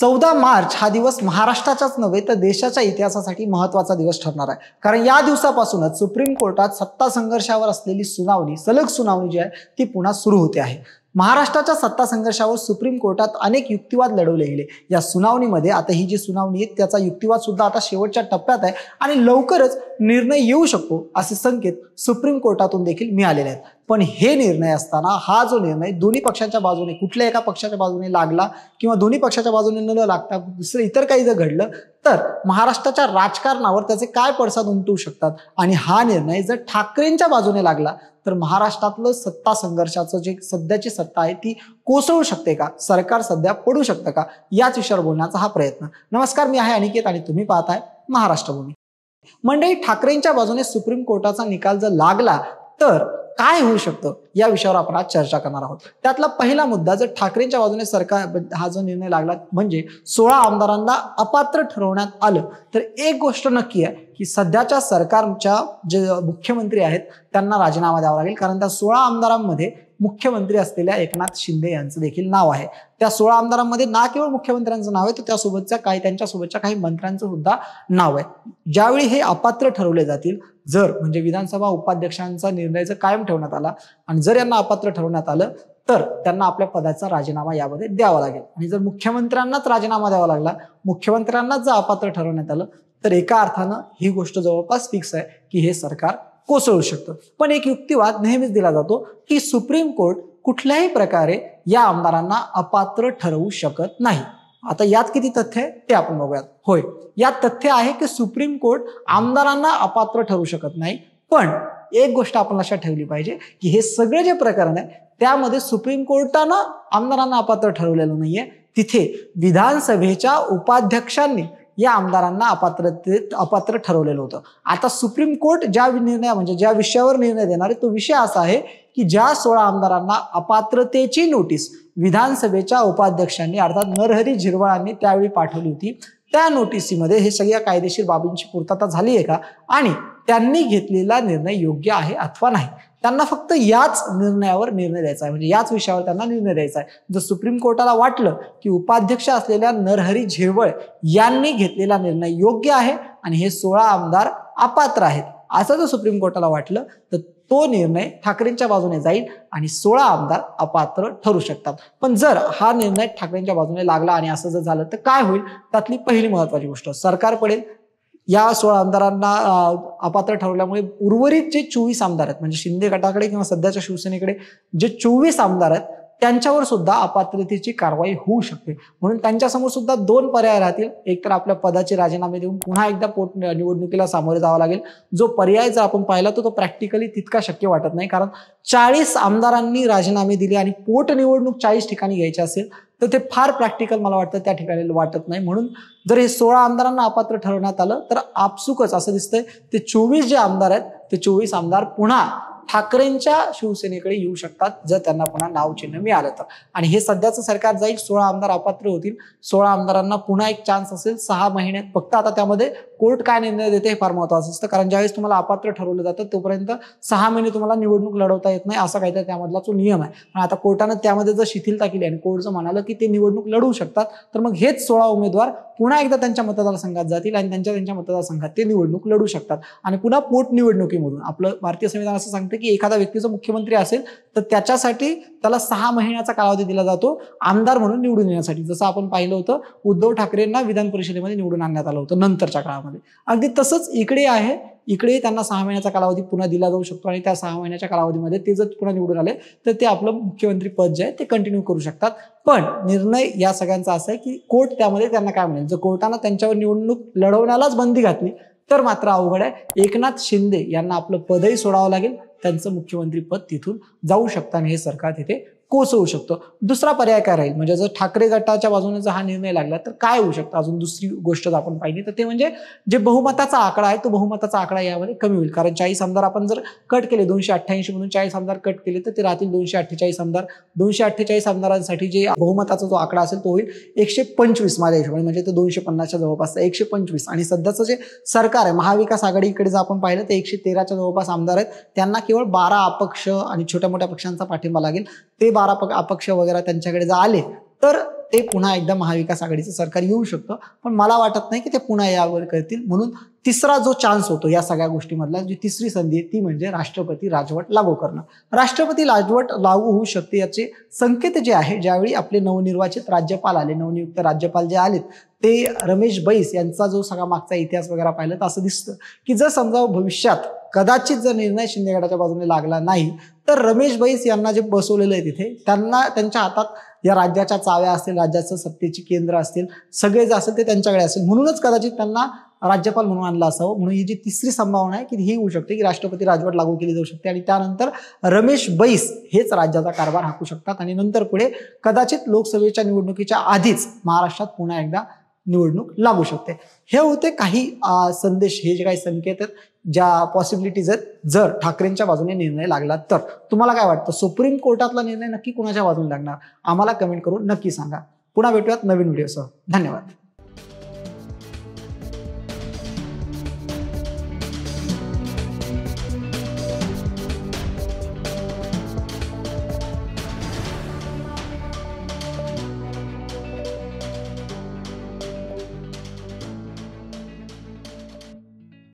चौदा मार्च हा दिवस महाराष्ट्राचाच नव्हे तर देशाच्या इतिहासासाठी महत्वाचा दिवस ठरणार आहे कारण या दिवसापासूनच सुप्रीम कोर्टात सत्ता संघर्षावर असलेली सुनावणी सलग सुनावणी जी आहे ती पुन्हा सुरू होते आहे महाराष्ट्राच्या सत्ता संघर्षावर सुप्रीम कोर्टात अनेक युक्तिवाद लढवले गेले या सुनावणीमध्ये आता ही जी सुनावणी आहे त्याचा युक्तिवाद सुद्धा आता शेवटच्या टप्प्यात आहे आणि लवकरच निर्णय येऊ शकतो असे संकेत सुप्रीम कोर्टातून देखील मिळालेले आहेत पण हे निर्णय असताना हा जो निर्णय दोन्ही पक्षाच्या बाजूने कुठल्या एका पक्षाच्या बाजूने लागला किंवा दोन्ही पक्षाच्या बाजूने न लागता दुसरं इतर काही जर घडलं तर महाराष्ट्राच्या राजकारणावर त्याचे काय पडसाद उमटवू शकतात आणि हा निर्णय जर ठाकरेंच्या बाजूने लागला तर महाराष्ट्रातलं सत्ता संघर्षाचं जे सध्याची सत्ता आहे ती कोसळू शकते का सरकार सध्या पडू शकतं का याच विषयावर बोलण्याचा हा प्रयत्न नमस्कार मी आहे अनिकेत आणि तुम्ही पाहताय महाराष्ट्रभूमी मंडळी ठाकरेंच्या बाजूने सुप्रीम कोर्टाचा निकाल जर लागला तर काय होऊ शकतं या विषयावर आपण आज चर्चा करणार आहोत त्यातला पहिला मुद्दा जर ठाकरेंच्या बाजूने सरकार हा जो निर्णय लागला म्हणजे सोळा आमदारांना अपात्र ठरवण्यात आलं तर एक गोष्ट नक्की आहे की सध्याच्या सरकारच्या जे मुख्यमंत्री आहेत त्यांना राजीनामा द्यावा लागेल कारण त्या सोळा आमदारांमध्ये मुख्यमंत्री असलेल्या एकनाथ शिंदे यांचं देखील नाव आहे त्या सोळा आमदारांमध्ये ना केवळ मुख्यमंत्र्यांचं नाव आहे तर त्यासोबतच्या काही त्यांच्यासोबतच्या काही मंत्र्यांचं सुद्धा नाव आहे ज्यावेळी हे अपात्र ठरवले जातील जर म्हणजे विधानसभा उपाध्यक्षांचा निर्णय जर कायम ठेवण्यात आला आणि जर यांना अपात्र ठरवण्यात आलं तर त्यांना आपल्या पदाचा राजीनामा यामध्ये द्यावा लागेल आणि जर मुख्यमंत्र्यांनाच राजीनामा द्यावा लागला मुख्यमंत्र्यांनाच जर अपात्र ठरवण्यात आलं तर एका अर्थानं ही गोष्ट जवळपास फिक्स आहे की हे सरकार कोसळू शकतं पण एक युक्तिवाद नेहमीच दिला जातो की सुप्रीम कोर्ट कुठल्याही प्रकारे या आमदारांना अपात्र ठरवू शकत नाही आता यात किती तथ्य आहे ते आपण बघूयात होय यात तथ्य आहे की सुप्रीम कोर्ट आमदारांना अपात्र ठरू शकत नाही पण एक गोष्ट आपण लक्षात ठेवली पाहिजे की हे सगळे जे प्रकरण आहे त्यामध्ये सुप्रीम कोर्टानं आमदारांना अपात्र ठरवलेलं नाहीये तिथे विधानसभेच्या उपाध्यक्षांनी या आमदारांना अपात्र अपात्र ठरवलेलं होतं आता सुप्रीम कोर्ट ज्या निर्णय म्हणजे ज्या विषयावर निर्णय देणार आहे तो विषय असा आहे की ज्या सोळा आमदारांना अपात्रतेची नोटीस विधानसभेच्या उपाध्यक्षांनी अर्थात नरहरी झिरवळांनी त्यावेळी पाठवली होती त्या नोटीसीमध्ये हे सगळ्या कायदेशीर बाबींची पूर्तता झाली आहे का आणि त्यांनी घेतलेला निर्णय योग्य आहे अथवा नाही त्यांना फक्त याच निर्णयावर निर्णय द्यायचा आहे म्हणजे याच विषयावर त्यांना निर्णय द्यायचा आहे जर सुप्रीम कोर्टाला वाटलं की उपाध्यक्ष असलेल्या नरहरी झिरवळ यांनी घेतलेला निर्णय योग्य आहे आणि हे सोळा आमदार अपात्र आहेत असं जर सुप्रीम कोर्टाला वाटलं तर तो निर्णय ठाकरेंच्या बाजूने जाईल आणि सोळा आमदार अपात्र ठरू शकतात पण जर हा निर्णय ठाकरेंच्या बाजूने लागला आणि असं जर झालं तर काय होईल त्यातली पहिली महत्वाची गोष्ट सरकार पडेल या सोळा आमदारांना अपात्र ठरवल्यामुळे उर्वरित जे चोवीस आमदार आहेत म्हणजे शिंदे गटाकडे किंवा सध्याच्या शिवसेनेकडे जे चोवीस आमदार आहेत त्यांच्यावर सुद्धा अपात्रतेची कारवाई होऊ शकते म्हणून त्यांच्यासमोर सुद्धा दोन पर्याय राहतील एक तर आपल्या पदाचे राजीनामे देऊन पुन्हा एकदा पोट निवडणुकीला सामोरे जावं लागेल जो पर्याय जर आपण पाहिला तो तो प्रॅक्टिकली तितका शक्य वाटत नाही कारण चाळीस आमदारांनी राजीनामे दिले आणि पोटनिवडणूक चाळीस ठिकाणी घ्यायची असेल तर ते फार प्रॅक्टिकल मला वाटतं त्या ठिकाणी वाटत नाही म्हणून जर हे सोळा आमदारांना अपात्र ठरवण्यात आलं तर आपसुकच असं दिसतंय ते चोवीस जे आमदार आहेत ते चोवीस आमदार पुन्हा ठाकरेंच्या शिवसेनेकडे येऊ शकतात जर त्यांना पुन्हा नाव चिन्ह मिळालं तर आणि हे सध्याचं सरकार जाईल सोळा आमदार अपात्र होतील सोळा आमदारांना पुन्हा एक चान्स असेल सहा महिन्यात फक्त आता त्यामध्ये कोर्ट काय निर्णय देते हे फार महत्वाचं असतं कारण ज्यावेळेस तुम्हाला अपात्र ठरवलं जातं तोपर्यंत सहा महिने तुम्हाला निवडणूक लढवता येत नाही असा काहीतरी त्यामधला जो नियम आहे पण आता कोर्टानं त्यामध्ये जर शिथिलता केली आणि कोर्ट जर म्हणालं की ते निवडणूक लढवू शकतात तर मग हेच सोळा उमेदवार पुन्हा एकदा त्यांच्या मतदारसंघात जातील आणि त्यांच्या त्यांच्या मतदारसंघात ते निवडणूक लढू शकतात आणि पुन्हा पोटनिवडणुकीमधून आपलं भारतीय संविधान असं सांगतं की एखादा व्यक्तीचं मुख्यमंत्री असेल तर त्याच्यासाठी त्याला सहा महिन्याचा कालावधी दिला जातो आमदार म्हणून निवडून येण्यासाठी जसं आपण पाहिलं होतं उद्धव ठाकरेंना विधान परिषदेमध्ये निवडून आणण्यात आलं होतं नंतरच्या काळामध्ये अगदी तसंच इकडे आहे इकडे त्यांना सहा महिन्याचा कालावधी पुन्हा दिला जाऊ शकतो आणि त्या सहा महिन्याच्या कालावधीमध्ये ते जर पुन्हा निवडून आले तर ते आपलं मुख्यमंत्री पद जे आहे ते कंटिन्यू करू शकतात पण निर्णय या सगळ्यांचा असा आहे की कोर्ट त्यामध्ये त्यांना काय म्हणेल जर कोर्टानं त्यांच्यावर निवडणूक लढवण्यालाच बंदी घातली तर मात्र अवघड आहे एकनाथ शिंदे यांना आपलं पदही सोडावं लागेल त्यांचं मुख्यमंत्री पद तिथून जाऊ शकतं आणि हे सरकार तिथे कोस होऊ शकतो दुसरा पर्याय काय राहील म्हणजे जर ठाकरे गटाच्या बाजूने जर हा निर्णय लागला तर काय होऊ शकतं अजून दुसरी गोष्ट जर आपण पाहिली तर ते म्हणजे जे बहुमताचा आकडा आहे तो बहुमताचा आकडा यामध्ये कमी होईल कारण चाळीस आमदार आपण जर कट केले दोनशे अठ्ठ्याऐंशी म्हणून चाळीस आमदार कट केले तर ते राहतील दोनशे अठ्ठेचाळीस आमदार दोनशे अठ्ठेचाळीस आमदारांसाठी जे बहुमताचा जो आकडा असेल तो होईल एकशे पंचवीस माझ्या हिशोबाने म्हणजे ते दोनशे पन्नासच्या जवळपास एकशे पंचवीस आणि सध्याचं जे सरकार आहे महाविकास आघाडीकडे जर आपण पाहिलं तर एकशे तेराच्या जवळपास आमदार आहेत त्यांना केवळ बारा अपक्ष आणि छोट्या मोठ्या पक्षांचा पाठिंबा लागेल ते बारा अपक्ष वगैरे त्यांच्याकडे जर आले तर ते पुन्हा एकदा महाविकास आघाडीचं सरकार येऊ शकतं पण मला वाटत नाही की ते पुन्हा यावर करतील म्हणून तिसरा जो चान्स होतो या सगळ्या गोष्टीमधला जी तिसरी संधी आहे ती म्हणजे राष्ट्रपती राजवट लागू करणं राष्ट्रपती राजवट लागू होऊ शकते याचे संकेत जे आहे ज्यावेळी आपले नवनिर्वाचित राज्यपाल आले नवनियुक्त राज्यपाल जे आलेत ते रमेश बैस यांचा जो सगळा मागचा इतिहास वगैरे पाहिला तर असं दिसतं की जर समजा भविष्यात कदाचित जर निर्णय शिंदेगडाच्या बाजूने लागला नाही तर रमेश बैस यांना जे बसवलेलं आहे तिथे त्यांना त्यांच्या हातात या राज्याच्या चाव्या असतील राज्याचं सत्तेची केंद्र असतील सगळे जे असेल ते त्यांच्याकडे असेल म्हणूनच कदाचित त्यांना राज्यपाल म्हणून आणलं असावं म्हणून ही जी तिसरी संभावना आहे की ही होऊ शकते की राष्ट्रपती राजवट लागू केली जाऊ शकते आणि त्यानंतर रमेश बैस हेच राज्याचा कारभार हाकू शकतात आणि नंतर पुढे कदाचित लोकसभेच्या निवडणुकीच्या आधीच महाराष्ट्रात पुन्हा एकदा निवडणूक लागू शकते हे होते काही संदेश हे जे काही संकेत आहेत ज्या पॉसिबिलिटीज आहेत जर ठाकरेंच्या बाजूने निर्णय लागला तर तुम्हाला काय वाटतं सुप्रीम कोर्टातला निर्णय नक्की कुणाच्या बाजूने लागणार आम्हाला कमेंट करून नक्की सांगा पुन्हा भेटूयात नवीन व्हिडिओसह धन्यवाद